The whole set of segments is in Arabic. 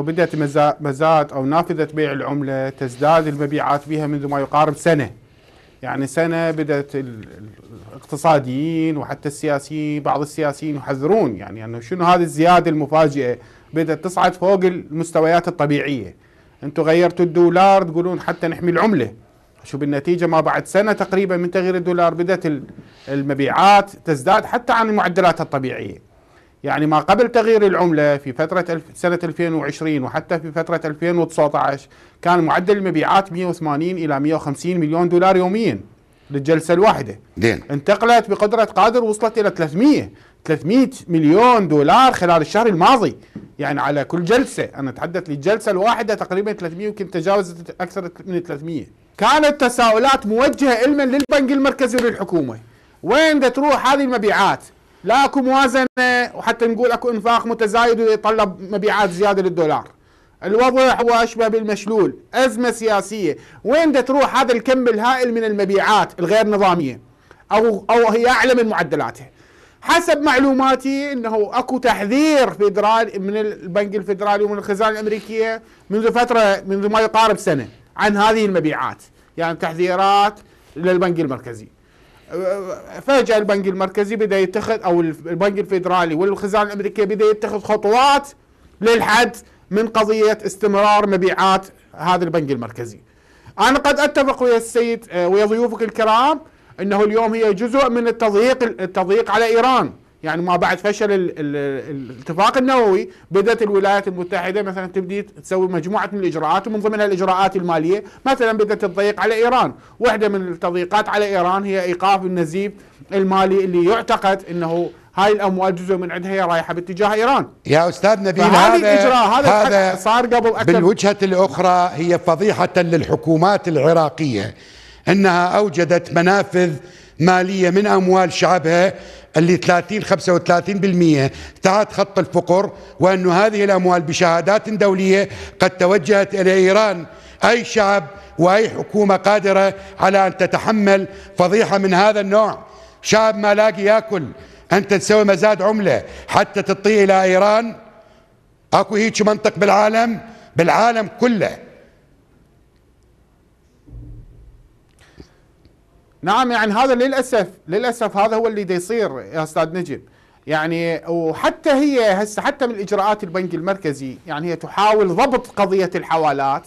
وبدأت مزاد أو نافذة بيع العملة تزداد المبيعات بها منذ ما يقارب سنة يعني سنة بدأت الاقتصاديين وحتى السياسيين بعض السياسيين يحذرون يعني أنه شنو هذه الزيادة المفاجئة بدأت تصعد فوق المستويات الطبيعية أنتم غيرتوا الدولار تقولون حتى نحمي العملة شو بالنتيجة ما بعد سنة تقريبا من تغيير الدولار بدأت المبيعات تزداد حتى عن المعدلات الطبيعية يعني ما قبل تغيير العملة في فترة سنة 2020 وحتى في فترة 2019 كان معدل المبيعات 180 إلى 150 مليون دولار يوميا للجلسة الواحدة دين. انتقلت بقدرة قادر وصلت إلى 300 300 مليون دولار خلال الشهر الماضي يعني على كل جلسة أنا أتحدث للجلسة الواحدة تقريبا 300 يمكن تجاوزت أكثر من 300 كانت تساؤلات موجهة إلما للبنك المركزي وللحكومة وين تروح هذه المبيعات لا اكو موازنه وحتى نقول اكو انفاق متزايد ويطلب مبيعات زياده للدولار الوضع هو اشبه بالمشلول ازمه سياسيه وين دا تروح هذا الكم الهائل من المبيعات الغير نظاميه او او هي اعلى من معدلاته حسب معلوماتي انه اكو تحذير فيدرالي من البنك الفيدرالي ومن الخزانه الامريكيه منذ فتره منذ ما يقارب سنه عن هذه المبيعات يعني تحذيرات للبنك المركزي فجأة البنك المركزي بدأ يتخذ أو البنك الفيدرالي والخزانة الأمريكية بدأ يتخذ خطوات للحد من قضية استمرار مبيعات هذا البنك المركزي أنا قد أتفق ويا السيد ويا ضيوفك الكرام أنه اليوم هي جزء من التضييق التضييق على إيران يعني ما بعد فشل الاتفاق النووي بدات الولايات المتحده مثلا تبدي تسوي مجموعه من الاجراءات ومن ضمنها الاجراءات الماليه مثلا بدات تضيق على ايران واحده من التضييقات على ايران هي ايقاف النزيف المالي اللي يعتقد انه هاي الاموال جزء من عندها هي رايحه باتجاه ايران يا استاذ نبيل هذا الاجراء هذا, هذا صار قبل اكثر بالوجهه الاخرى هي فضيحه للحكومات العراقيه انها اوجدت منافذ ماليه من اموال شعبها اللي 30 35% تحت خط الفقر وأن هذه الأموال بشهادات دولية قد توجهت إلى إيران أي شعب وأي حكومة قادرة على أن تتحمل فضيحة من هذا النوع شعب ما لاقي يأكل أنت تسوي مزاد عملة حتى تطي إلى إيران أكو هيك منطق بالعالم بالعالم كله نعم يعني هذا للاسف للاسف هذا هو اللي يصير يا استاذ نجم يعني وحتى هي هسه حتى من اجراءات البنك المركزي يعني هي تحاول ضبط قضيه الحوالات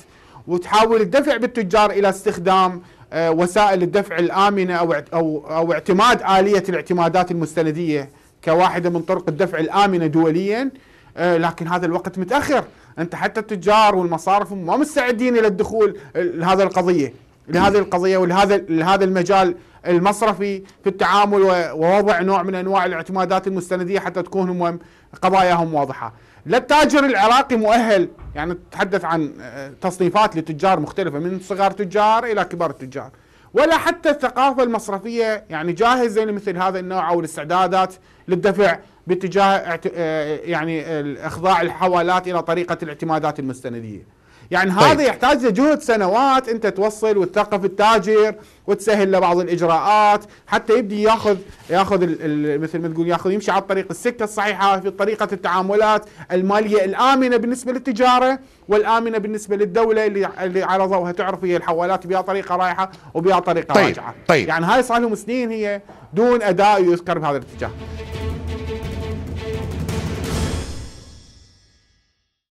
وتحاول الدفع بالتجار الى استخدام آه، وسائل الدفع الامنه او او او اعتماد اليه الاعتمادات المستنديه كواحده من طرق الدفع الامنه دوليا آه، لكن هذا الوقت متاخر انت حتى التجار والمصارف ما مستعدين الى الدخول لهذا القضيه لهذه القضيه ولهذا لهذا المجال المصرفي في التعامل ووضع نوع من انواع الاعتمادات المستنديه حتى تكون قضاياهم واضحه. لا التاجر العراقي مؤهل يعني نتحدث عن آه، تصنيفات لتجار مختلفه من صغار تجار الى كبار التجار. ولا حتى الثقافه المصرفيه يعني جاهزه لمثل هذا النوع او الاستعدادات للدفع باتجاه آه، يعني اخضاع الحوالات الى طريقه الاعتمادات المستنديه. يعني طيب. هذا يحتاج لجهد سنوات انت توصل وتثقف التاجر وتسهل له بعض الاجراءات حتى يبدي ياخذ ياخذ مثل ما تقول ياخذ يمشي على الطريق السكه الصحيحه في طريقه التعاملات الماليه الامنه بالنسبه للتجاره والامنه بالنسبه للدوله اللي اللي على ضوءها تعرف هي الحوالات بها طريقه رايحه وبها طريقه طيب. راجعه طيب. يعني هاي صار لهم سنين هي دون اداء يذكر بهذا الاتجاه